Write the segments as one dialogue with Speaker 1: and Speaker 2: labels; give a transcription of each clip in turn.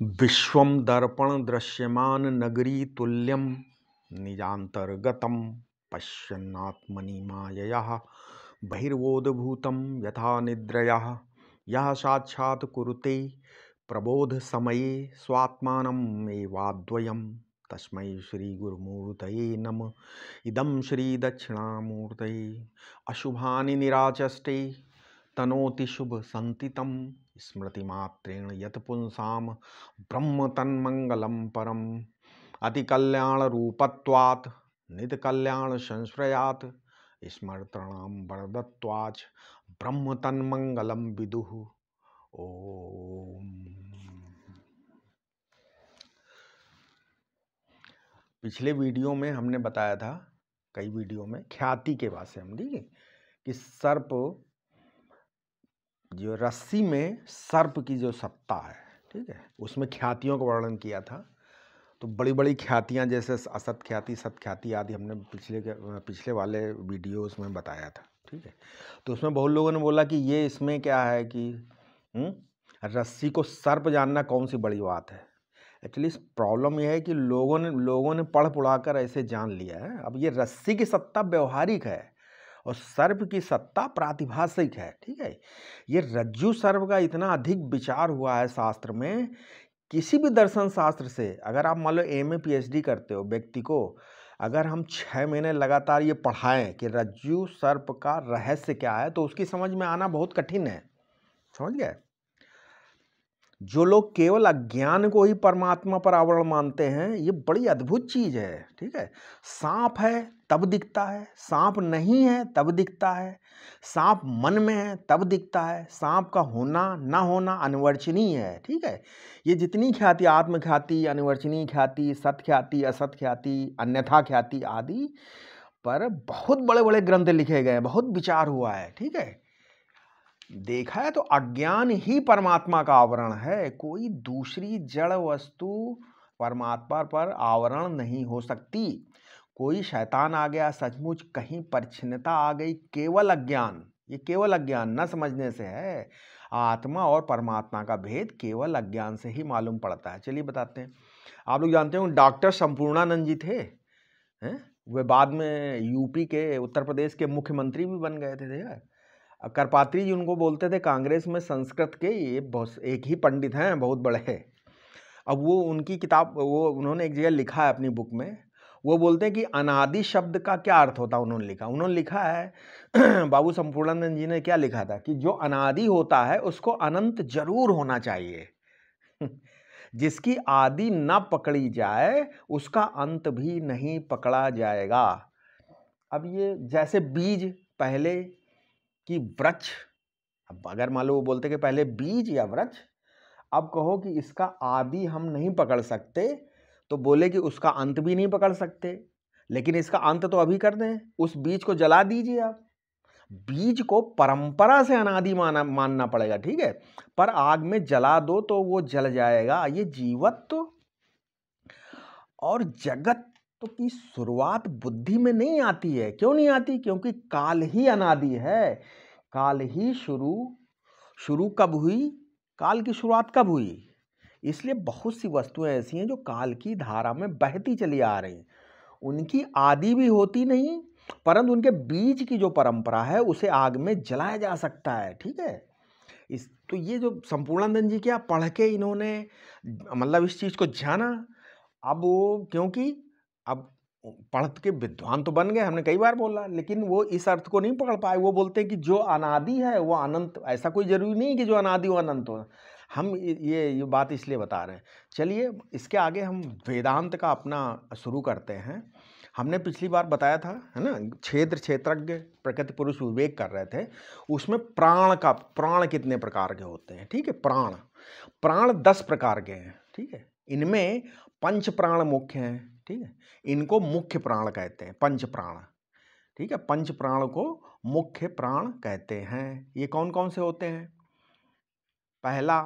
Speaker 1: विश्व दर्पण दृश्यमान नगरी तुल्यं निजान्तर्गतं पश्यन्नात्मनि मायया बहिर्वोद्भूतं यथा निद्रया यः साक्षात् कुरुते प्रबोधसमये स्वात्मानम् एवाद्वयं तस्मै श्रीगुरुमूर्तये नमः इदं श्रीदक्षिणामूर्तये अशुभानि निराचष्टे तनोतिशुभसन्तितं स्मृतिमात्रेण यत पुंसा ब्रह्म तन्मंगल परम अति कल्याण रूपत्वात् नित कल्याण संश्रयात स्मृतृण वरदत्वाच ब्रह्म तन्मंगल विदु ओ पिछले वीडियो में हमने बताया था कई वीडियो में ख्याति के से हम ठीक है कि सर्प जो रस्सी में सर्प की जो सत्ता है ठीक है उसमें ख्यातियों का वर्णन किया था तो बड़ी बड़ी ख्यातियाँ जैसे असत ख्याति सत ख्याति आदि हमने पिछले पिछले वाले वीडियोस में बताया था ठीक है तो उसमें बहुत लोगों ने बोला कि ये इसमें क्या है कि हम्म, रस्सी को सर्प जानना कौन सी बड़ी बात है एक्चुअली प्रॉब्लम यह है कि लोगों ने लोगों ने पढ़ पुढ़ा कर ऐसे जान लिया है अब ये रस्सी की सत्ता व्यवहारिक है और सर्व की सत्ता प्रातिभाषिक है ठीक है ये रज्जु सर्व का इतना अधिक विचार हुआ है शास्त्र में किसी भी दर्शन शास्त्र से अगर आप मान लो M A P H D करते हो व्यक्ति को अगर हम छः महीने लगातार ये पढ़ाएं कि रज्जु सर्प का रहस्य क्या है तो उसकी समझ में आना बहुत कठिन है समझ गए जो लोग केवल अज्ञान को ही परमात्मा पर आवरण मानते हैं ये बड़ी अद्भुत चीज़ है ठीक है सांप है तब दिखता है सांप नहीं है तब दिखता है सांप मन में है तब दिखता है सांप का होना ना होना अनिवर्चनीय है ठीक है ये जितनी ख्याति आत्मख्याति अनिवर्चनीय ख्याति सत्ख्याति असत ख्याति अन्यथा ख्याति आदि पर बहुत बड़े बड़े ग्रंथ लिखे गए हैं बहुत विचार हुआ है ठीक है देखा है तो अज्ञान ही परमात्मा का आवरण है कोई दूसरी जड़ वस्तु परमात्मा पर आवरण नहीं हो सकती कोई शैतान आ गया सचमुच कहीं परछिन्नता आ गई केवल अज्ञान ये केवल अज्ञान न समझने से है आत्मा और परमात्मा का भेद केवल अज्ञान से ही मालूम पड़ता है चलिए बताते हैं आप लोग जानते हो डॉक्टर संपूर्णानंद जी थे हैं वे बाद में यूपी के उत्तर प्रदेश के मुख्यमंत्री भी बन गए थे यार करपात्री जी उनको बोलते थे कांग्रेस में संस्कृत के ये बहुत एक ही पंडित हैं बहुत बड़े हैं अब वो उनकी किताब वो उन्होंने एक जगह लिखा है अपनी बुक में वो बोलते हैं कि अनादि शब्द का क्या अर्थ होता है उन्होंने लिखा उन्होंने लिखा है बाबू संपूर्णानंद जी ने क्या लिखा था कि जो अनादि होता है उसको अनंत जरूर होना चाहिए जिसकी आदि न पकड़ी जाए उसका अंत भी नहीं पकड़ा जाएगा अब ये जैसे बीज पहले कि वृक्ष अब अगर मान लो वो बोलते कि पहले बीज या वृक्ष अब कहो कि इसका आदि हम नहीं पकड़ सकते तो बोले कि उसका अंत भी नहीं पकड़ सकते लेकिन इसका अंत तो अभी कर दें उस बीज को जला दीजिए आप बीज को परंपरा से अनादि माना मानना पड़ेगा ठीक है पर आग में जला दो तो वो जल जाएगा ये जीवत तो और जगत तो की शुरुआत बुद्धि में नहीं आती है क्यों नहीं आती क्योंकि काल ही अनादि है काल ही शुरू शुरू कब हुई काल की शुरुआत कब हुई इसलिए बहुत सी वस्तुएं ऐसी हैं जो काल की धारा में बहती चली आ रही हैं उनकी आदि भी होती नहीं परंतु उनके बीज की जो परंपरा है उसे आग में जलाया जा सकता है ठीक है इस तो ये जो संपूर्णानंद जी क्या पढ़ के इन्होंने मतलब इस चीज़ को जाना अब वो क्योंकि अब पढ़ के विद्वान तो बन गए हमने कई बार बोला लेकिन वो इस अर्थ को नहीं पकड़ पाए वो बोलते हैं कि जो अनादि है वो अनंत ऐसा कोई ज़रूरी नहीं कि जो अनादि वो अनंत हो हम ये ये बात इसलिए बता रहे हैं चलिए इसके आगे हम वेदांत का अपना शुरू करते हैं हमने पिछली बार बताया था है ना क्षेत्र क्षेत्रज्ञ प्रकृति पुरुष विवेक कर रहे थे उसमें प्राण का प्राण कितने प्रकार के होते हैं ठीक है प्राण प्राण दस प्रकार के हैं ठीक है इनमें पंच प्राण मुख्य हैं ठीक है इनको मुख्य प्राण कहते हैं पंच प्राण ठीक है पंच प्राण को मुख्य प्राण कहते हैं ये कौन कौन से होते हैं पहला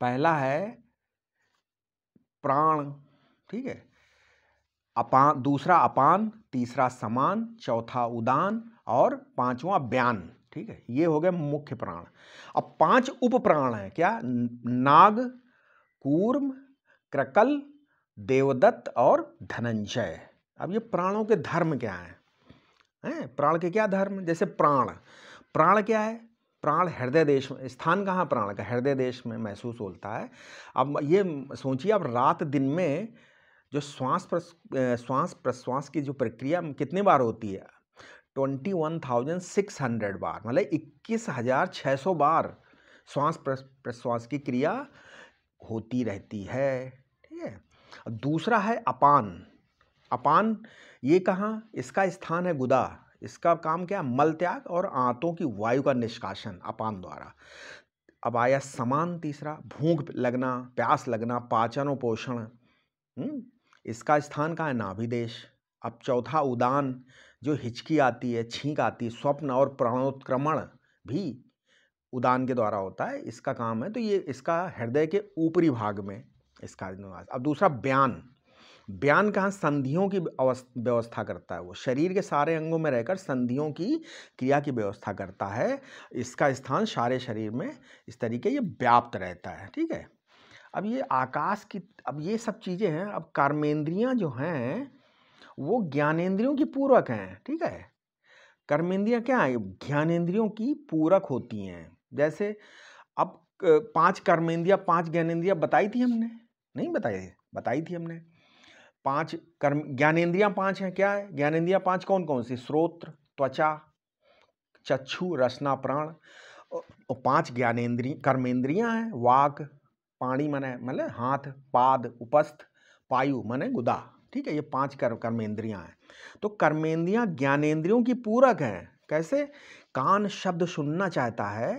Speaker 1: पहला है प्राण ठीक है अपान दूसरा अपान तीसरा समान चौथा उदान और पांचवा बयान ठीक है ये हो गए मुख्य प्राण अब पांच उप प्राण हैं क्या नाग कूर्म क्रकल देवदत्त और धनंजय अब ये प्राणों के धर्म क्या हैं हैं प्राण के क्या धर्म जैसे प्राण प्राण क्या है प्राण हृदय देश में स्थान कहाँ प्राण का हृदय देश में महसूस होता है अब ये सोचिए अब रात दिन में जो श्वास प्रस श्वास प्रश्वास की जो प्रक्रिया कितने बार होती है twenty one thousand six hundred बार मतलब इक्कीस हज़ार छः सौ बार श्वास प्रश्वास की क्रिया होती रहती है दूसरा है अपान अपान ये कहाँ इसका स्थान है गुदा इसका काम क्या मल त्याग और आंतों की वायु का निष्कासन अपान द्वारा अब आया समान तीसरा भूख लगना प्यास लगना पाचन और पोषण हम्म, इसका स्थान कहाँ है नाभिदेश अब चौथा उदान जो हिचकी आती है छींक आती है स्वप्न और प्राणोत्क्रमण भी उदान के द्वारा होता है इसका काम है तो ये इसका हृदय के ऊपरी भाग में इसका अनुवास अब दूसरा बयान बयान कहाँ संधियों की व्यवस्था करता है वो शरीर के सारे अंगों में रहकर संधियों की क्रिया की व्यवस्था करता है इसका स्थान सारे शरीर में इस तरीके ये व्याप्त रहता है ठीक है अब ये आकाश की अब ये सब चीज़ें हैं अब कर्मेंद्रियाँ जो हैं वो ज्ञानेंद्रियों की पूरक हैं ठीक है कर्मेंद्रियाँ क्या हैं ज्ञानेंद्रियों की पूरक होती हैं जैसे अब पांच कर्मेंद्रियाँ पांच ज्ञानेंद्रियाँ बताई थी हमने नहीं बताई थी बताई थी हमने पांच कर्म ज्ञानेन्द्रियाँ पांच हैं क्या है ज्ञानेन्द्रियाँ पांच कौन कौन सी स्रोत्र त्वचा चक्षु रसना प्राण और पांच ज्ञानेन्द्रिय कर्मेंद्रियाँ हैं वाक पाणी मने मतलब हाथ पाद उपस्थ पायु मने गुदा ठीक है ये पांच कर्म कर्मेंद्रियाँ हैं तो कर्मेंद्रियाँ ज्ञानेन्द्रियों की पूरक हैं कैसे कान शब्द सुनना चाहता है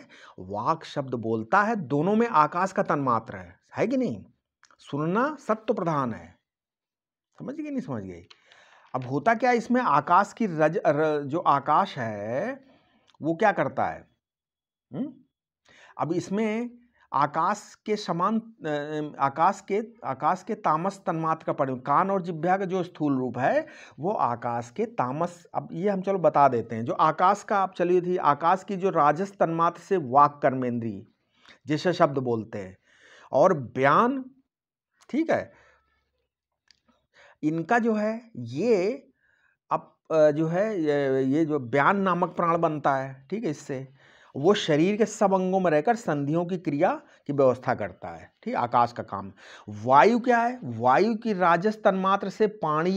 Speaker 1: वाक शब्द बोलता है दोनों में आकाश का तन्मात्र है है कि नहीं सुनना सत्व प्रधान है समझ गए नहीं समझ गए अब होता क्या इसमें आकाश की रज र, जो आकाश है वो क्या करता है हुँ? अब इसमें आकाश के समान आकाश के आकाश के तामस तन्मात्र का परिणाम कान और जिभ्या का जो स्थूल रूप है वो आकाश के तामस अब ये हम चलो बता देते हैं जो आकाश का आप चलिए थी आकाश की जो राजस तन्मात्र से वाक कर्मेंद्री जिसे शब्द बोलते हैं और बयान ठीक है इनका जो है ये अब जो है ये जो बयान नामक प्राण बनता है ठीक है इससे वो शरीर के सब अंगों में रहकर संधियों की क्रिया की व्यवस्था करता है ठीक आकाश का काम वायु क्या है वायु की राजस तन्मात्र से पानी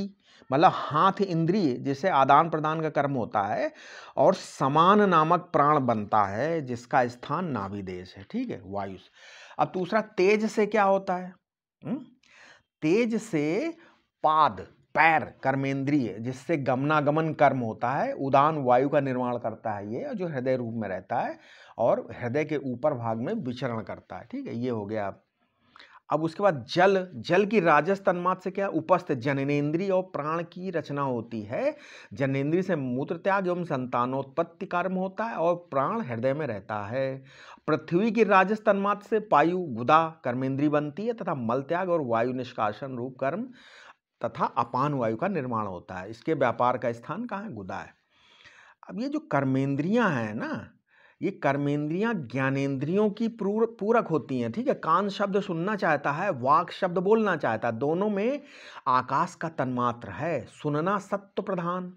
Speaker 1: मतलब हाथ इंद्रिय जिसे आदान प्रदान का कर्म होता है और समान नामक प्राण बनता है जिसका स्थान देश है ठीक है वायु अब दूसरा तेज से क्या होता है हम्म? तेज से पाद पैर कर्मेंद्रिय जिससे गमनागमन कर्म होता है उदान वायु का निर्माण करता है ये जो हृदय रूप में रहता है और हृदय के ऊपर भाग में विचरण करता है ठीक है ये हो गया आप अब उसके बाद जल जल की राजस तन्मात से क्या उपस्थ जननेन्द्रीय और प्राण की रचना होती है जननेन्द्रीय से मूत्र त्याग एवं संतानोत्पत्ति कर्म होता है और प्राण हृदय में रहता है पृथ्वी की राजस तन्मात से पायु गुदा कर्मेंद्री बनती है तथा मल त्याग और वायु निष्कासन रूप कर्म तथा अपान वायु का निर्माण होता है इसके व्यापार का स्थान कहाँ है गुदा है अब ये जो कर्मेंद्रियाँ हैं ना ये कर्मेंद्रियां ज्ञानेन्द्रियों की पूरक होती हैं ठीक है कान शब्द सुनना चाहता है वाक शब्द बोलना चाहता है दोनों में आकाश का तन्मात्र है सुनना सत्व प्रधान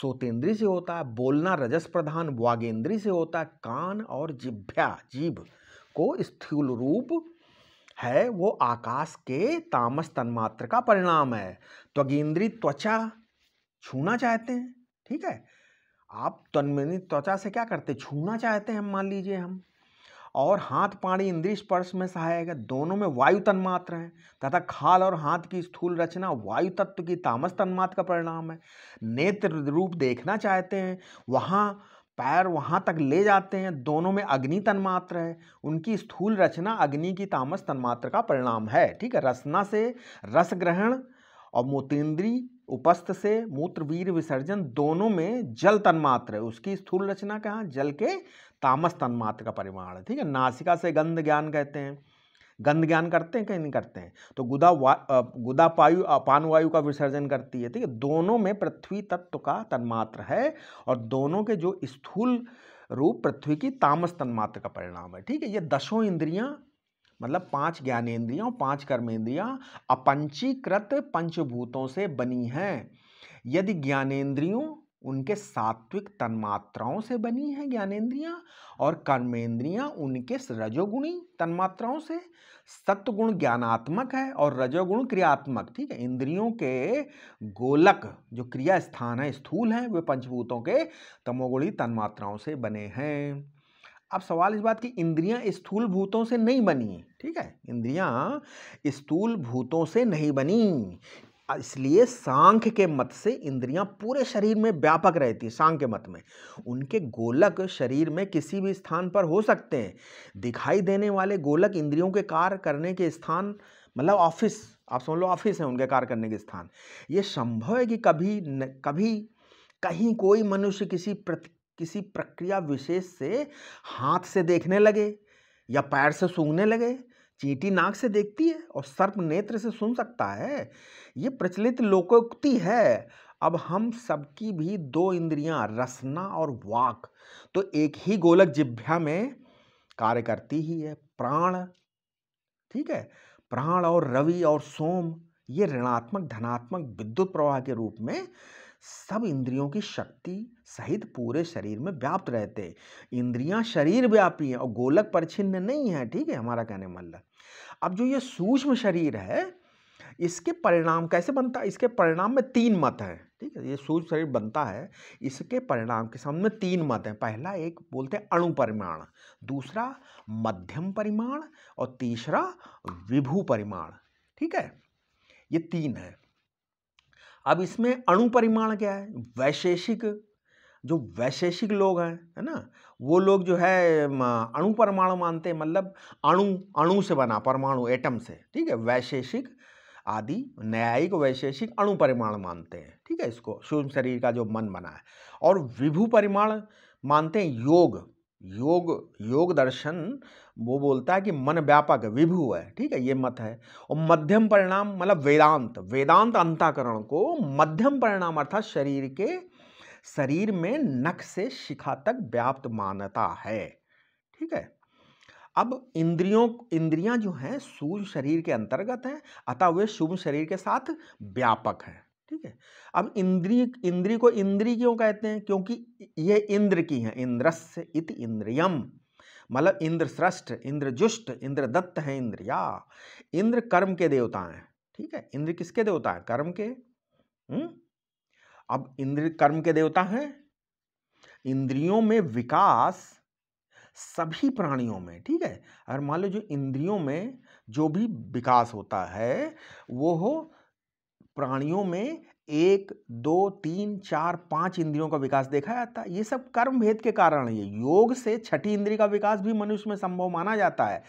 Speaker 1: सोतेन्द्रीय से होता है बोलना रजस प्रधान वागेंद्री से होता है कान और जिभ्या जीभ को स्थूल रूप है वो आकाश के तामस तन्मात्र का परिणाम है त्वगेंद्रीय त्वचा छूना चाहते हैं ठीक है आप तन्मनी त्वचा से क्या करते छूना चाहते हैं मान लीजिए हम और हाथ पाणी इंद्रिय स्पर्श में सहायक है दोनों में वायु तन्मात्र हैं तथा खाल और हाथ की स्थूल रचना वायु तत्व की तामस तन्मात्र का परिणाम है नेत्र रूप देखना चाहते हैं वहाँ पैर वहाँ तक ले जाते हैं दोनों में अग्नि तन्मात्र है उनकी स्थूल रचना अग्नि की तामस तन्मात्र का परिणाम है ठीक है रसना से रस ग्रहण और मोतेंद्री उपस्थ से मूत्रवीर विसर्जन दोनों में जल तन्मात्र है उसकी स्थूल रचना कहाँ जल के तामस तन्मात्र का परिमाण है ठीक है नासिका से गंध ज्ञान कहते हैं गंध ज्ञान करते हैं कहीं नहीं करते हैं तो गुदा वा गुदा पायु अपान वायु का विसर्जन करती है ठीक है दोनों में पृथ्वी तत्व का तन्मात्र है और दोनों के जो स्थूल रूप पृथ्वी की तामस तन्मात्र का परिणाम है ठीक है ये दसों इंद्रियां मतलब पांच ज्ञानेन्द्रिया और पांच कर्मेंद्रियां अपंचीकृत पंचभूतों से बनी हैं यदि ज्ञानेन्द्रियों उनके सात्विक तन्मात्राओं से बनी हैं ज्ञानेन्द्रियां और कर्मेंद्रियां उनके रजोगुणी तन्मात्राओं से सत्वगुण ज्ञानात्मक है और रजोगुण क्रियात्मक ठीक है इंद्रियों के गोलक जो क्रिया स्थान है स्थूल है वे पंचभूतों के तमोगुणी तन्मात्राओं से बने हैं अब सवाल इस बात की इंद्रियां स्थूल भूतों से नहीं बनी ठीक है इंद्रियां स्थूल भूतों से नहीं बनी इसलिए सांख के मत से इंद्रियां पूरे शरीर में व्यापक रहती है सांख के मत में उनके गोलक शरीर में किसी भी स्थान पर हो सकते हैं दिखाई देने वाले गोलक इंद्रियों के कार्य करने के स्थान मतलब ऑफिस आप समझ लो ऑफिस है उनके कार्य करने के स्थान ये संभव है कि कभी न, कभी कहीं कोई मनुष्य किसी प्रति किसी प्रक्रिया विशेष से हाथ से देखने लगे या पैर से सूंघने लगे चींटी नाक से देखती है और सर्प नेत्र से सुन सकता है ये प्रचलित लोकोक्ति है अब हम सबकी भी दो इंद्रियां रसना और वाक तो एक ही गोलक जिभ्या में कार्य करती ही है प्राण ठीक है प्राण और रवि और सोम ये ऋणात्मक धनात्मक विद्युत प्रवाह के रूप में सब इंद्रियों की शक्ति सहित पूरे शरीर में व्याप्त रहते इंद्रियां शरीर व्यापी हैं और गोलक परछिन्न नहीं है ठीक है हमारा कहने मतलब अब जो ये सूक्ष्म शरीर है इसके परिणाम कैसे बनता है इसके परिणाम में तीन मत हैं ठीक है ये सूक्ष्म शरीर बनता है इसके परिणाम के सामने तीन मत हैं पहला एक बोलते हैं अणु परिमाण दूसरा मध्यम परिमाण और तीसरा विभू परिमाण ठीक है ये तीन है अब इसमें अणु परिमाण क्या है वैशेषिक जो वैशेषिक लोग हैं है ना वो लोग जो है अणु परमाणु मानते हैं मतलब अणु अणु से बना परमाणु एटम से ठीक है वैशेषिक आदि न्यायिक वैशेषिक अणु परिमाण मानते हैं ठीक है इसको सूक्ष्म शरीर का जो मन बना है और विभु परिमाण मानते हैं योग योग योग दर्शन वो बोलता है कि मन व्यापक विभु है ठीक है ये मत है और मध्यम परिणाम मतलब वेदांत वेदांत अंताकरण को मध्यम परिणाम अर्थात शरीर के शरीर में नख से शिखा तक व्याप्त मानता है ठीक है अब इंद्रियों इंद्रियां जो हैं सूर्य शरीर के अंतर्गत हैं अतः वे शुभ शरीर के साथ व्यापक हैं ठीक है अब इंद्री इंद्री को इंद्री क्यों कहते हैं क्योंकि ये इंद्र की हैं इंद्रस्य इत इंद्रियम मतलब इंद्र श्रष्ट इंद्रजुष्ट इंद्रदत्त हैं इंद्रिया इंद्र कर्म के देवता हैं ठीक है इंद्र किसके देवता हैं कर्म के हुँ? हम्म? अब इंद्र कर्म के देवता हैं इंद्रियों में विकास सभी प्राणियों में ठीक है अगर मान लो जो इंद्रियों में जो भी विकास होता है वो हो प्राणियों में एक दो तीन चार पांच इंद्रियों का विकास देखा जाता है ये सब कर्म भेद के कारण है योग से छठी इंद्री का विकास भी मनुष्य में संभव माना जाता है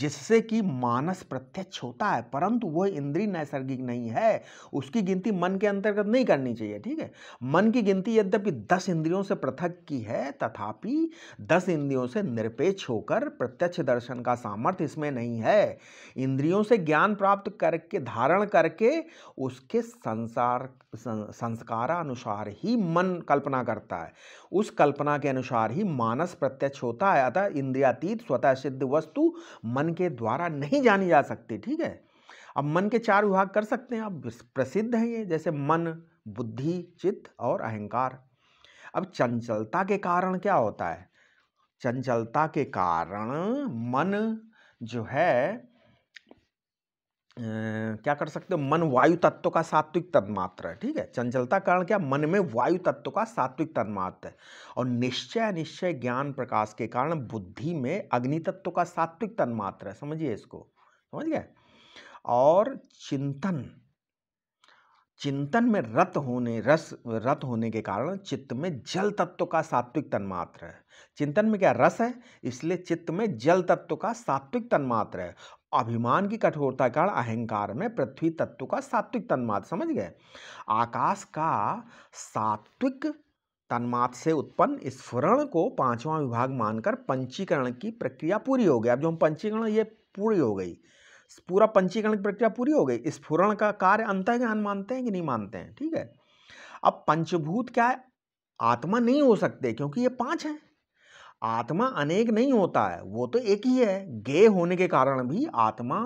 Speaker 1: जिससे कि मानस प्रत्यक्ष होता है परंतु वह इंद्री नैसर्गिक नहीं है उसकी गिनती मन के अंतर्गत नहीं करनी चाहिए ठीक है मन की गिनती यद्यपि दस इंद्रियों से पृथक की है तथापि दस इंद्रियों से निरपेक्ष होकर प्रत्यक्ष दर्शन का सामर्थ्य इसमें नहीं है इंद्रियों से ज्ञान प्राप्त करके धारण करके उसके संसार संस्कारानुसार ही मन कल्पना करता है उस कल्पना के अनुसार ही मानस प्रत्यक्ष होता है अतः इंद्रियातीत स्वतः सिद्ध वस्तु मन के द्वारा नहीं जानी जा सकती ठीक है अब मन के चार विभाग कर सकते हैं अब प्रसिद्ध है ये जैसे मन बुद्धि चित्त और अहंकार अब चंचलता के कारण क्या होता है चंचलता के कारण मन जो है क्या कर सकते हो मन वायु तत्व का सात्विक तन्मात्र है ठीक है चंचलता कारण क्या मन में वायु तत्व का सात्विक तन्मात्र है और निश्चय अनिश्चय ज्ञान प्रकाश के कारण बुद्धि में अग्नि तत्व का सात्विक तन्मात्र है समझिए इसको समझ गए और चिंतन चिंतन में रत होने रस रत होने के कारण चित्त में जल तत्व का सात्विक तन्मात्र है चिंतन में क्या रस है इसलिए चित्त में जल तत्व का सात्विक तन्मात्र है अभिमान की कठोरता कारण अहंकार में पृथ्वी तत्व का सात्विक तन्मात समझ गए आकाश का सात्विक तन्मात से उत्पन्न स्फुरण को पांचवा विभाग मानकर पंचीकरण की प्रक्रिया पूरी हो गई अब जो हम पंचीकरण ये पूरी हो गई पूरा पंचीकरण की प्रक्रिया पूरी हो गई स्फुरण का कार्य अंत ज्ञान मानते हैं कि नहीं मानते हैं ठीक है अब पंचभूत क्या है आत्मा नहीं हो सकते क्योंकि ये पांच हैं आत्मा अनेक नहीं होता है वो तो एक ही है गे होने के कारण भी आत्मा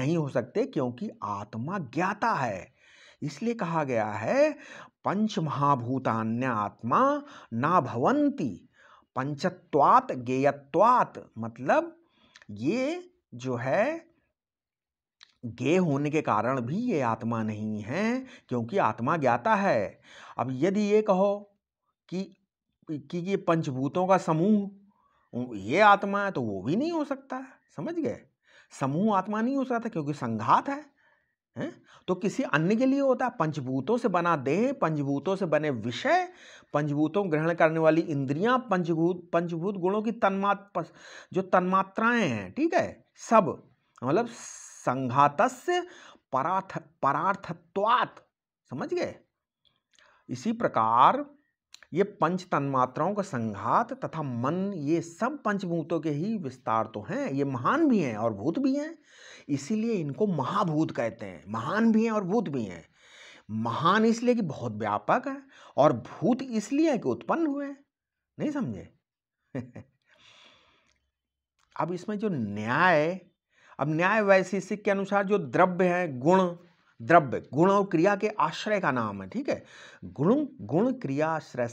Speaker 1: नहीं हो सकते क्योंकि आत्मा ज्ञाता है इसलिए कहा गया है पंच महाभूतान्य आत्मा ना भवंती पंचत्वात गेयत्वात मतलब ये जो है गे होने के कारण भी ये आत्मा नहीं है क्योंकि आत्मा ज्ञाता है अब यदि ये कहो कि कि ये पंचभूतों का समूह ये आत्मा है तो वो भी नहीं हो सकता समझ गए समूह आत्मा नहीं हो सकता क्योंकि संघात है हैं तो किसी अन्य के लिए होता है पंचभूतों से बना देह पंचभूतों से बने विषय पंचभूतों ग्रहण करने वाली इंद्रियां पंचभूत पंचभूत गुणों की तन्मात जो तन्मात्राएं हैं ठीक है सब मतलब संघातस्य परार्थ परार्थत्वात् समझ गए इसी प्रकार ये पंच तन्मात्राओं का संघात तथा मन ये सब पंचभूतों के ही विस्तार तो हैं ये महान भी हैं और भूत भी हैं इसीलिए इनको महाभूत कहते हैं महान भी हैं और भूत भी हैं महान इसलिए कि बहुत व्यापक है और भूत इसलिए कि उत्पन्न हुए नहीं समझे अब इसमें जो न्याय अब न्याय वैशिष्य के अनुसार जो द्रव्य है गुण द्रव्य गुण और क्रिया के आश्रय का नाम है ठीक है गुण गुण क्रियाश्रय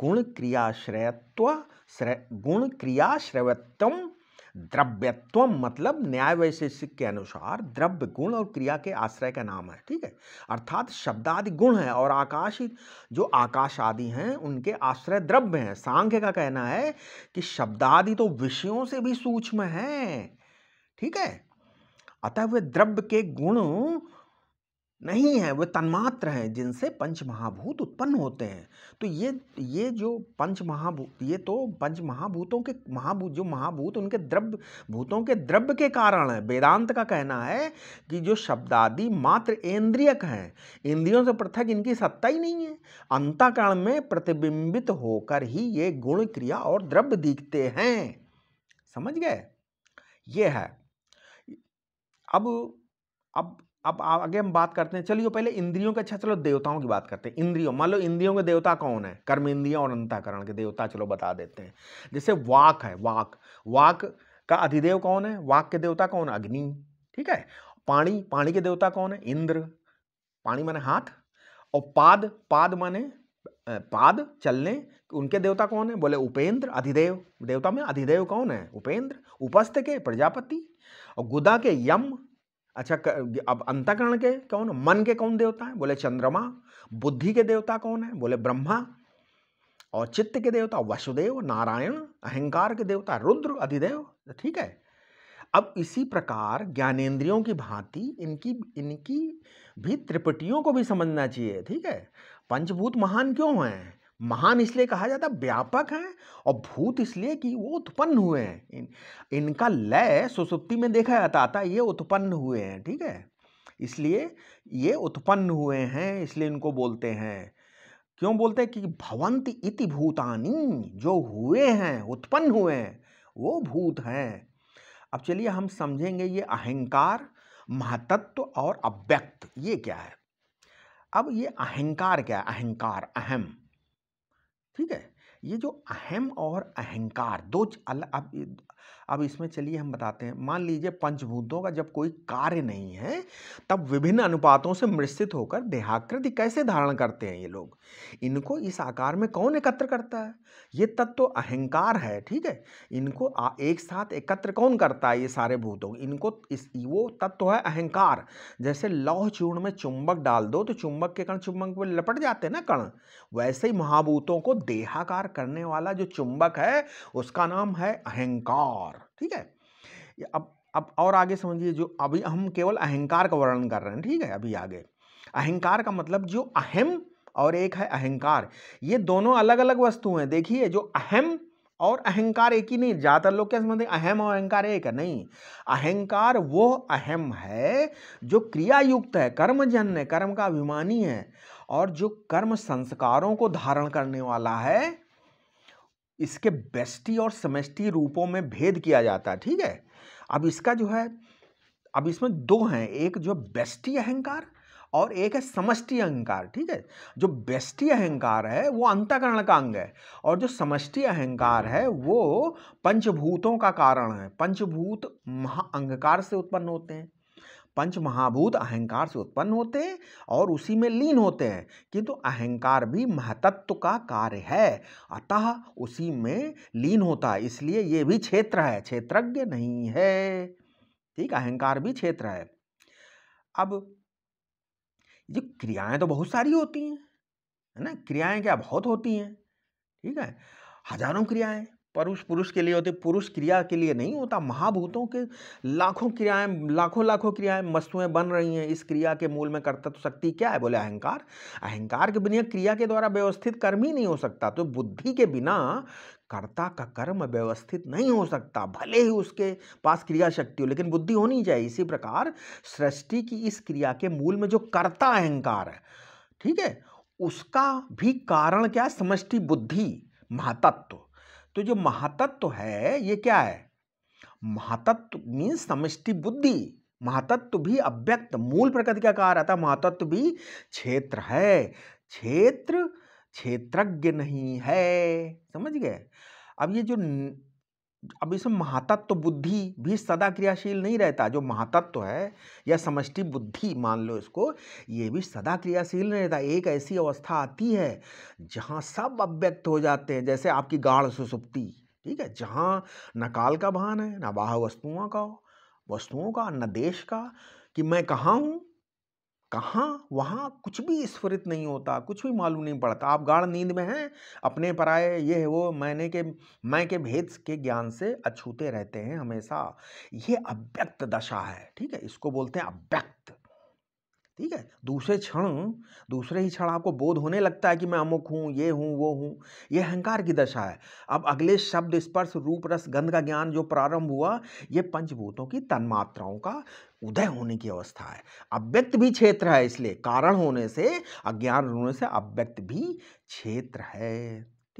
Speaker 1: गुण क्रियाश्रयत्व गुण क्रियाश्रयत्व द्रव्यत्व मतलब न्याय वैशेषिक के अनुसार द्रव्य गुण और क्रिया के आश्रय का नाम है ठीक है अर्थात शब्दादि गुण है और आकाश जो आकाश आदि हैं उनके आश्रय द्रव्य हैं सांख्य का कहना है कि शब्दादि तो विषयों से भी सूक्ष्म हैं ठीक है अतः वे द्रव्य के गुण नहीं है वे तन्मात्र हैं जिनसे पंच महाभूत उत्पन्न होते हैं तो ये ये जो पंच महाभूत ये तो पंच महाभूतों के महाभूत जो महाभूत उनके द्रव्य भूतों के द्रव्य के कारण है वेदांत का कहना है कि जो शब्दादि मात्र इंद्रियक हैं इंद्रियों से पृथक इनकी सत्ता ही नहीं है अंतकरण में प्रतिबिंबित होकर ही ये गुण क्रिया और द्रव्य दिखते हैं समझ गए ये है अब अब अब आगे हम बात करते हैं चलिए पहले इंद्रियों के अच्छा चलो देवताओं की बात करते हैं इंद्रियों मान लो इंद्रियों के देवता कौन है कर्म इंद्रिया और अंतकरण के देवता चलो बता देते हैं जैसे वाक है वाक वाक का अधिदेव कौन है वाक के देवता कौन है अग्नि ठीक है पानी पानी के देवता कौन है इंद्र पानी माने हाथ और पाद पाद माने पाद चलने उनके देवता कौन है बोले उपेंद्र अधिदेव देवता में अधिदेव कौन है उपेंद्र उपस्थ के प्रजापति और गुदा के यम अच्छा अब अंतकरण के कौन मन के कौन देवता है बोले चंद्रमा बुद्धि के देवता कौन है बोले ब्रह्मा और चित्त के देवता वसुदेव नारायण अहंकार के देवता रुद्र अधिदेव ठीक है अब इसी प्रकार ज्ञानेन्द्रियों की भांति इनकी इनकी भी त्रिपटियों को भी समझना चाहिए ठीक है पंचभूत महान क्यों हैं महान इसलिए कहा जाता है व्यापक हैं और भूत इसलिए कि वो उत्पन्न हुए हैं इन, इनका लय सुसुप्ति में देखा जाता आता ये उत्पन्न हुए हैं ठीक है इसलिए ये उत्पन्न हुए हैं इसलिए इनको बोलते हैं क्यों बोलते हैं कि भवंत इति भूतानी जो हुए हैं उत्पन्न हुए हैं वो भूत हैं अब चलिए हम समझेंगे ये अहंकार महातत्व और अव्यक्त ये क्या है अब ये अहंकार क्या है अहंकार अहम ठीक है ये जो अहम और अहंकार दो अब अब इसमें चलिए हम बताते हैं मान लीजिए पंचभूतों का जब कोई कार्य नहीं है तब विभिन्न अनुपातों से मिश्रित होकर देहाकृति कैसे धारण करते हैं ये लोग इनको इस आकार में कौन एकत्र करता है ये तत्व तो अहंकार है ठीक है इनको आ, एक साथ एकत्र कौन करता है ये सारे भूतों इनको इस वो तत्व तो है अहंकार जैसे लौह चूर्ण में चुंबक डाल दो तो चुंबक के कण चुंबक में लपट जाते हैं ना कण वैसे ही महाभूतों को देहाकार करने वाला जो चुंबक है उसका नाम है अहंकार और ठीक है अब अब और आगे समझिए जो अभी हम केवल अहंकार का वर्णन कर रहे हैं ठीक है अभी आगे अहंकार का मतलब जो अहम और एक है अहंकार ये दोनों अलग अलग वस्तु हैं देखिए जो अहम और अहंकार एक ही नहीं ज़्यादातर लोग क्या समझते अहम और अहंकार एक है नहीं अहंकार वो अहम है जो क्रिया युक्त है कर्मजन्य कर्म का अभिमानी है और जो कर्म संस्कारों को धारण करने वाला है इसके बेस्टी और समष्टि रूपों में भेद किया जाता है ठीक है अब इसका जो है अब इसमें दो हैं एक जो बेस्टी अहंकार और एक है समष्टि अहंकार ठीक है जो बेष्टि अहंकार है वो अंतकरण का अंग है और जो समष्टि अहंकार है वो पंचभूतों का कारण है पंचभूत महाअंगकार से उत्पन्न होते हैं पंच महाभूत अहंकार से उत्पन्न होते हैं और उसी में लीन होते हैं किंतु तो अहंकार भी महतत्व का कार्य है अतः उसी में लीन होता है इसलिए ये भी क्षेत्र है क्षेत्रज्ञ नहीं है ठीक अहंकार भी क्षेत्र है अब ये क्रियाएं तो बहुत सारी होती हैं है ना क्रियाएं क्या बहुत होती हैं ठीक है हजारों क्रियाएं पुरुष पुरुष के लिए होते पुरुष क्रिया के लिए नहीं होता महाभूतों के लाखों क्रियाएं लाखों लाखों क्रियाएं वस्तुएं बन रही हैं इस क्रिया के मूल में कर्तत्व तो शक्ति क्या है बोले अहंकार अहंकार के बिना क्रिया के द्वारा व्यवस्थित कर्म ही नहीं हो सकता तो बुद्धि के बिना कर्ता का कर्म व्यवस्थित नहीं हो सकता भले ही उसके पास क्रिया शक्ति हो लेकिन बुद्धि होनी चाहिए इसी प्रकार सृष्टि की इस क्रिया के मूल में जो कर्ता अहंकार है ठीक है उसका भी कारण क्या है समष्टि बुद्धि महातत्व तो जो महातत्व तो है ये क्या है महातत्व मीन्स समष्टि बुद्धि महातत्व भी अव्यक्त मूल प्रकृति का कहा रहता है महातत्व भी क्षेत्र है क्षेत्र क्षेत्रज्ञ नहीं है समझ गए अब ये जो अब इसमें महातत्व तो बुद्धि भी सदा क्रियाशील नहीं रहता जो महातत्व तो है या समष्टि बुद्धि मान लो इसको ये भी सदा क्रियाशील नहीं रहता एक ऐसी अवस्था आती है जहाँ सब अव्यक्त हो जाते हैं जैसे आपकी गाढ़ सुसुप्ति ठीक है जहाँ न काल का भान है न बाह वस्तुओं का वस्तुओं का न देश का कि मैं कहाँ हूँ कहाँ वहाँ कुछ भी स्फुरित नहीं होता कुछ भी मालूम नहीं पड़ता आप गाढ़ नींद में हैं अपने आए ये है वो मैंने के मैं के भेद के ज्ञान से अछूते रहते हैं हमेशा ये अव्यक्त दशा है ठीक है इसको बोलते हैं अव्यक्त ठीक है दूसरे क्षण दूसरे ही क्षण आपको बोध होने लगता है कि मैं अमुक हूँ ये हूँ वो हूँ ये अहंकार की दशा है अब अगले शब्द स्पर्श रूप रस गंध का ज्ञान जो प्रारंभ हुआ ये पंचभूतों की तन्मात्राओं का उदय होने की अवस्था है अव्यक्त भी क्षेत्र है इसलिए कारण होने से अज्ञान होने से अव्यक्त भी क्षेत्र है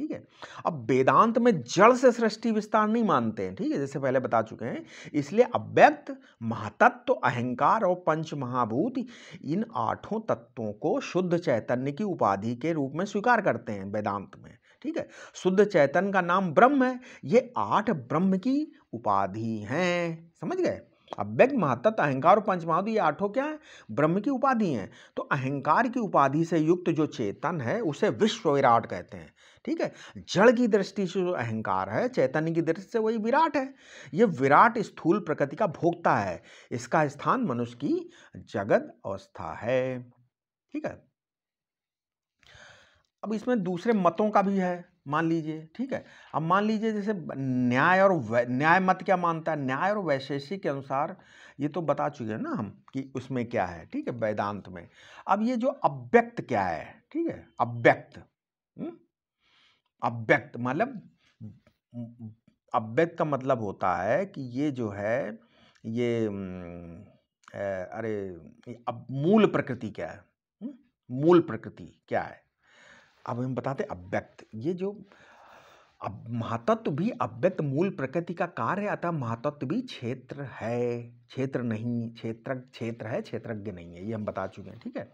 Speaker 1: ठीक है अब वेदांत में जड़ से सृष्टि विस्तार नहीं मानते हैं ठीक है जैसे पहले बता चुके हैं इसलिए अव्यक्त महातत्व तो अहंकार और पंच महाभूत इन आठों तत्वों को शुद्ध चैतन्य की उपाधि के रूप में स्वीकार करते हैं वेदांत में ठीक है शुद्ध चैतन्य का नाम ब्रह्म है ये आठ ब्रह्म की उपाधि हैं समझ गए अव्यक्त महातत्व अहंकार और महाभूत ये आठों क्या है ब्रह्म की उपाधि हैं तो अहंकार की उपाधि से युक्त जो चेतन है उसे विश्व विराट कहते हैं ठीक है जड़ की दृष्टि से जो अहंकार है चैतन्य की दृष्टि से वही विराट है ये विराट स्थूल प्रकृति का भोगता है इसका स्थान मनुष्य की जगत अवस्था है ठीक है अब इसमें दूसरे मतों का भी है मान लीजिए ठीक है अब मान लीजिए जैसे न्याय और न्याय मत क्या मानता है न्याय और वैशेषिक के अनुसार ये तो बता चुके हैं ना हम कि उसमें क्या है ठीक है वेदांत में अब ये जो अव्यक्त क्या है ठीक है अव्यक्त हुँ? हम्म? अव्यक्त मतलब अव्यक्त का मतलब होता है कि ये जो है ये अरे अब मूल प्रकृति क्या है हम्म, मूल प्रकृति क्या है अब हम बताते अव्यक्त ये जो अब महातत्व भी अव्यक्त मूल प्रकृति का कार्य अतः महातत्व भी क्षेत्र है क्षेत्र नहीं क्षेत्र क्षेत्र है क्षेत्रज्ञ नहीं है ये हम बता चुके हैं ठीक है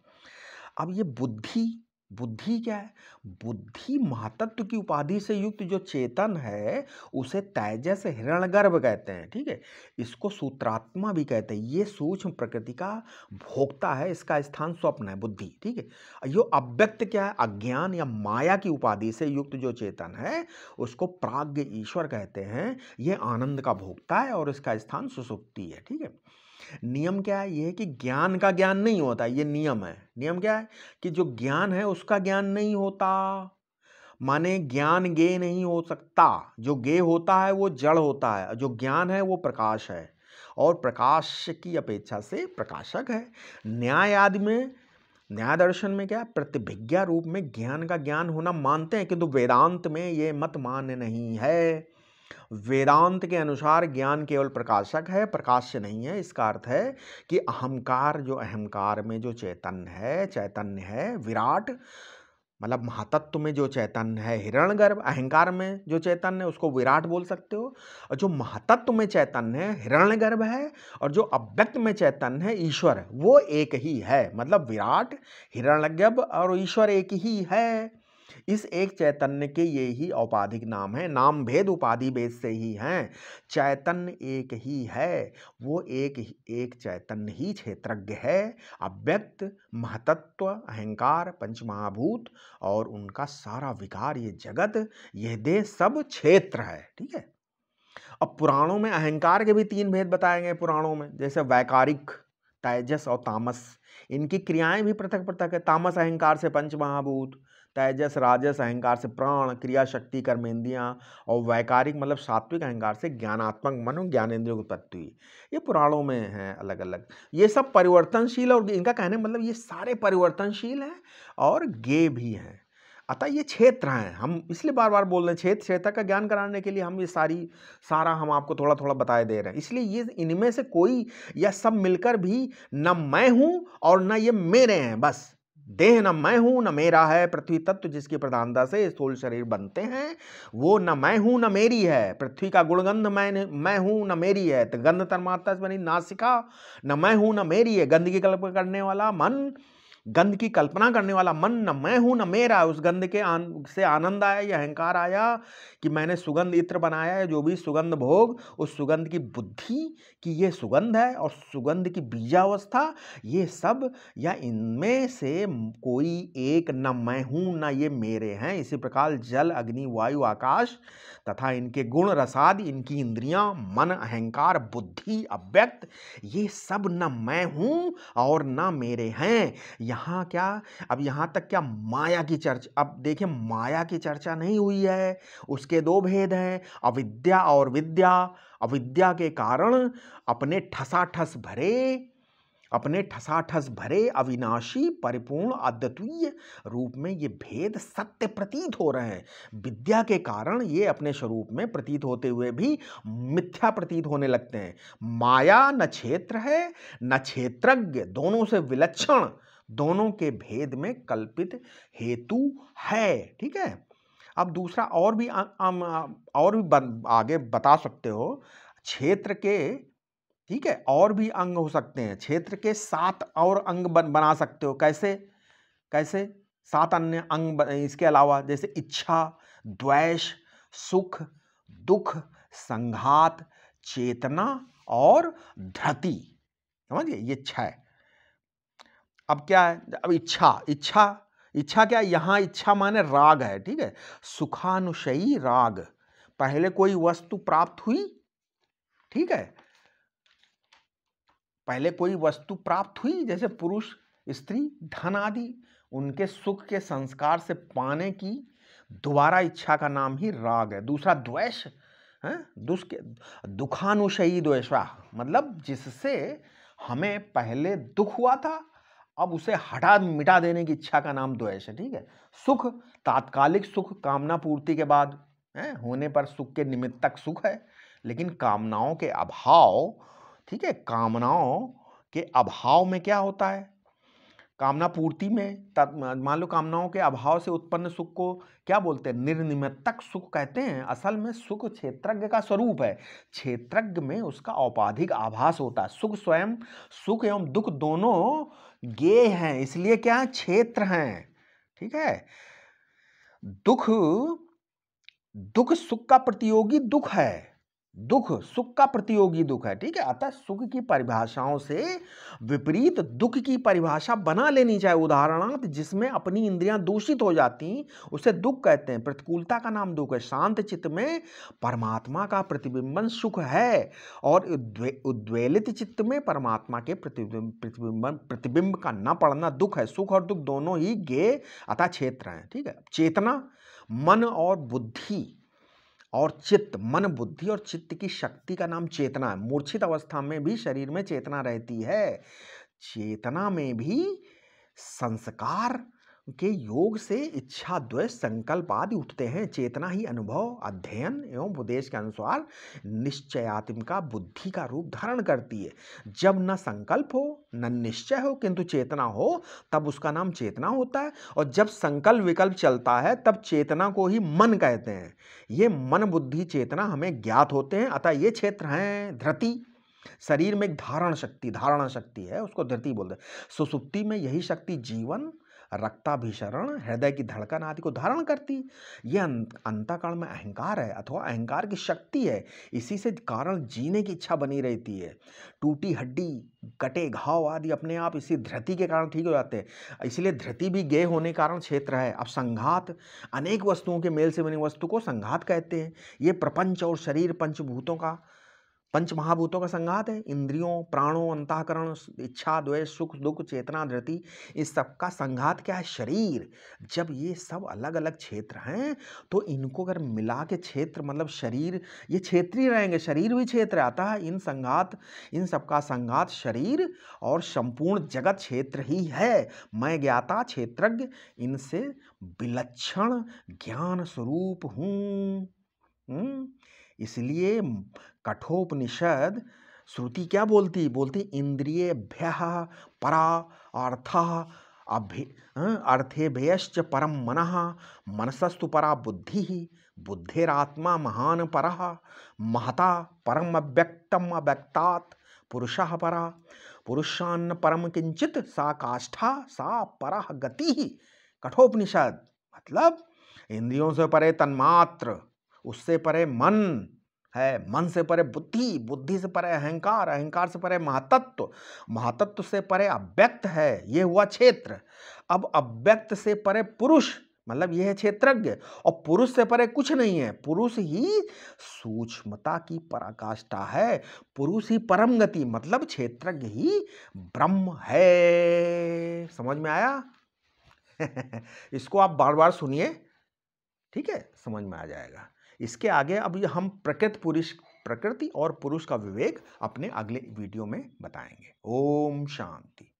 Speaker 1: अब ये बुद्धि बुद्धि क्या है बुद्धि महातत्व की उपाधि से युक्त जो चेतन है उसे तैजस हिरणगर्भ कहते हैं ठीक है इसको सूत्रात्मा भी कहते हैं ये सूक्ष्म प्रकृति का भोक्ता है इसका स्थान स्वप्न है बुद्धि ठीक है यो अव्यक्त क्या है अज्ञान या माया की उपाधि से युक्त जो चेतन है उसको प्राग्ञ ईश्वर कहते हैं ये आनंद का भोगता है और इसका स्थान सुसुप्ति है ठीक है नियम क्या है ये है कि ज्ञान का ज्ञान नहीं होता ये नियम है नियम क्या है कि जो ज्ञान है उसका ज्ञान नहीं होता माने ज्ञान गे नहीं हो सकता जो गे होता है वो जड़ होता है जो ज्ञान है वो प्रकाश है और प्रकाश की अपेक्षा से प्रकाशक है न्याय आदि में न्याय दर्शन में क्या प्रतिभिज्ञा रूप में ज्ञान का ज्ञान होना मानते हैं किंतु वेदांत में ये मत मान्य नहीं है वेदांत के अनुसार ज्ञान केवल प्रकाशक है से नहीं है इसका अर्थ है कि अहंकार जो अहंकार में जो चैतन्य है चैतन्य है विराट मतलब महातत्व में जो चैतन्य है हिरण गर्भ अहंकार में जो चैतन्य है उसको विराट बोल सकते हो और जो महातत्व में चैतन्य है हिरणगर्भ है और जो अव्यक्त में चैतन्य है ईश्वर वो एक ही है मतलब विराट गर्भ और ईश्वर एक ही है इस एक चैतन्य के ये ही औपाधिक नाम है नाम भेद उपाधि भेद से ही हैं चैतन्य एक ही है वो एक एक चैतन्य ही क्षेत्रज्ञ है अव्यक्त महतत्व अहंकार पंचमहाभूत और उनका सारा विकार ये जगत यह देह सब क्षेत्र है ठीक है अब पुराणों में अहंकार के भी तीन भेद बताए गए पुराणों में जैसे वैकारिक तेजस और तामस इनकी क्रियाएं भी पृथक पृथक है तामस अहंकार से पंच महाभूत तेजस राजस अहंकार से प्राण क्रिया शक्ति कर्मेंद्रियाँ और वैकारिक मतलब सात्विक अहंकार से ज्ञानात्मक मनो ज्ञानेन्द्रियों की उत्पत्ति हुई ये पुराणों में है अलग अलग ये सब परिवर्तनशील और इनका कहने मतलब ये सारे परिवर्तनशील हैं और गे भी हैं अतः ये क्षेत्र हैं हम इसलिए बार बार बोल रहे हैं क्षेत्र क्षेत्र का ज्ञान कराने के लिए हम ये सारी सारा हम आपको थोड़ा थोड़ा बताए दे रहे हैं इसलिए ये इनमें से कोई या सब मिलकर भी न मैं हूँ और न ये मेरे हैं बस देह न मैं हूं न मेरा है पृथ्वी तत्व जिसकी प्रधानता से स्थूल शरीर बनते हैं वो न मैं हूं न मेरी है पृथ्वी का गुणगंध मैं मैं हूं न मेरी है तो गंध तन्मात्रा से बनी नासिका न मैं हूं न मेरी है गंदगी कल्प करने वाला मन गंध की कल्पना करने वाला मन न मैं हूँ न मेरा उस गंध के आन से आनंद आया या अहंकार आया कि मैंने सुगंध इत्र बनाया है जो भी सुगंध भोग उस सुगंध की बुद्धि कि ये सुगंध है और सुगंध की बीजावस्था ये सब या इनमें से कोई एक न मैं हूँ न ये मेरे हैं इसी प्रकार जल अग्नि वायु आकाश तथा इनके गुण रसाद इनकी इंद्रियां मन अहंकार बुद्धि अव्यक्त ये सब न मैं हूँ और न मेरे हैं यहाँ क्या अब यहाँ तक क्या माया की चर्चा अब देखिए माया की चर्चा नहीं हुई है उसके दो भेद हैं अविद्या और विद्या अविद्या के कारण अपने ठसाठस भरे अपने ठसाठस भरे अविनाशी परिपूर्ण अद्वितीय रूप में ये भेद सत्य प्रतीत हो रहे हैं विद्या के कारण ये अपने स्वरूप में प्रतीत होते हुए भी मिथ्या प्रतीत होने लगते हैं माया न क्षेत्र है न क्षेत्रज्ञ दोनों से विलक्षण दोनों के भेद में कल्पित हेतु है ठीक है अब दूसरा और भी आ, आ, और भी आगे बता सकते हो क्षेत्र के ठीक है और भी अंग हो सकते हैं क्षेत्र के सात और अंग बन बना सकते हो कैसे कैसे सात अन्य अंग इसके अलावा जैसे इच्छा द्वेष सुख दुख संघात चेतना और धृति समझिए ये छह अब क्या है अब इच्छा इच्छा इच्छा क्या यहाँ इच्छा माने राग है ठीक है सुखानुशयी राग पहले कोई वस्तु प्राप्त हुई ठीक है पहले कोई वस्तु प्राप्त हुई जैसे पुरुष स्त्री धन आदि उनके सुख के संस्कार से पाने की दोबारा इच्छा का नाम ही राग है दूसरा द्वेष है दुष्क दुखानुशयी द्वेषा मतलब जिससे हमें पहले दुख हुआ था अब उसे हटा मिटा देने की इच्छा का नाम द्वेष है ठीक है सुख तात्कालिक सुख कामना पूर्ति के बाद है होने पर सुख के निमित्त तक सुख है लेकिन कामनाओं के अभाव ठीक है कामनाओं के अभाव में क्या होता है कामना पूर्ति में मान लो कामनाओं के अभाव से उत्पन्न सुख को क्या बोलते हैं निर्निमित्तक सुख कहते हैं असल में सुख क्षेत्रज्ञ का स्वरूप है क्षेत्रज्ञ में उसका औपाधिक आभास होता है सुख स्वयं सुख एवं दुख दोनों गे हैं इसलिए क्या क्षेत्र हैं ठीक है दुख दुख सुख का प्रतियोगी दुख है दुख सुख का प्रतियोगी दुख है ठीक है अतः सुख की परिभाषाओं से विपरीत दुख की परिभाषा बना लेनी चाहिए उदाहरणार्थ जिसमें अपनी इंद्रियां दूषित हो जाती उसे दुख कहते हैं प्रतिकूलता का नाम दुख है शांत चित्त में परमात्मा का प्रतिबिंबन सुख है और उद्वेलित चित्त में परमात्मा के प्रतिबिंब प्रतिबिंबन प्रतिबिंब का न पड़ना दुख है सुख और दुख दोनों ही गे अतः क्षेत्र हैं ठीक है चेतना मन और बुद्धि और चित्त मन बुद्धि और चित्त की शक्ति का नाम चेतना है मूर्छित अवस्था में भी शरीर में चेतना रहती है चेतना में भी संस्कार के योग से इच्छा द्वय संकल्प आदि उठते हैं चेतना ही अनुभव अध्ययन एवं उपदेश के अनुसार निश्चयात्मिका बुद्धि का रूप धारण करती है जब न संकल्प हो न निश्चय हो किंतु चेतना हो तब उसका नाम चेतना होता है और जब संकल्प विकल्प चलता है तब चेतना को ही मन कहते हैं ये मन बुद्धि चेतना हमें ज्ञात होते हैं अतः ये क्षेत्र हैं धृति शरीर में एक धारण शक्ति धारण शक्ति है उसको धरती बोलते हैं सुसुप्ति में यही शक्ति जीवन रक्ताभिसरण हृदय की धड़कन आदि को धारण करती यह अं, अंतकरण में अहंकार है अथवा अहंकार की शक्ति है इसी से कारण जीने की इच्छा बनी रहती है टूटी हड्डी कटे घाव आदि अपने आप इसी धरती के कारण ठीक हो जाते हैं इसलिए धरती भी गेय होने के कारण क्षेत्र है अब संघात अनेक वस्तुओं के मेल से बनी वस्तु को संघात कहते हैं ये प्रपंच और शरीर पंचभूतों का पंच महाभूतों का संघात है इंद्रियों प्राणों अंतःकरण इच्छा द्वेष सुख दुख चेतना धृति इस सब का संघात क्या है शरीर जब ये सब अलग अलग क्षेत्र हैं तो इनको अगर मिला के क्षेत्र मतलब शरीर ये क्षेत्र ही रहेंगे शरीर भी क्षेत्र आता है इन संघात इन सबका संघात शरीर और संपूर्ण जगत क्षेत्र ही है मैं ज्ञाता क्षेत्रज्ञ इनसे विलक्षण ज्ञान स्वरूप हूँ हम्म। इसलिए कठोपनिषद श्रुति क्या बोलती बोलती इंद्रिय भय परा अर्थ अभ्य अं, अर्थेभ्यश्च परम मन मनसस्तु परा बुद्धि बुद्धिरात्मा महान पर महता परम अव्यक्तम व्यक्ता पुरुष परा पुरुषान्न परम किंचित सा काष्ठा सा पर गति कठोपनिषद मतलब इंद्रियों से परे तन्मात्र उससे परे मन है मन से परे बुद्धि बुद्धि से परे अहंकार अहंकार से परे महातत्व महातत्व से परे अव्यक्त है ये हुआ क्षेत्र अब अव्यक्त से परे पुरुष मतलब यह है क्षेत्रज्ञ और पुरुष से परे कुछ नहीं है पुरुष ही सूक्ष्मता की पराकाष्ठा है पुरुष ही परम गति मतलब क्षेत्रज्ञ ही ब्रह्म है समझ में आया इसको आप बार बार सुनिए ठीक है समझ में आ जाएगा इसके आगे अब ये हम प्रकृत पुरुष प्रकृति और पुरुष का विवेक अपने अगले वीडियो में बताएंगे ओम शांति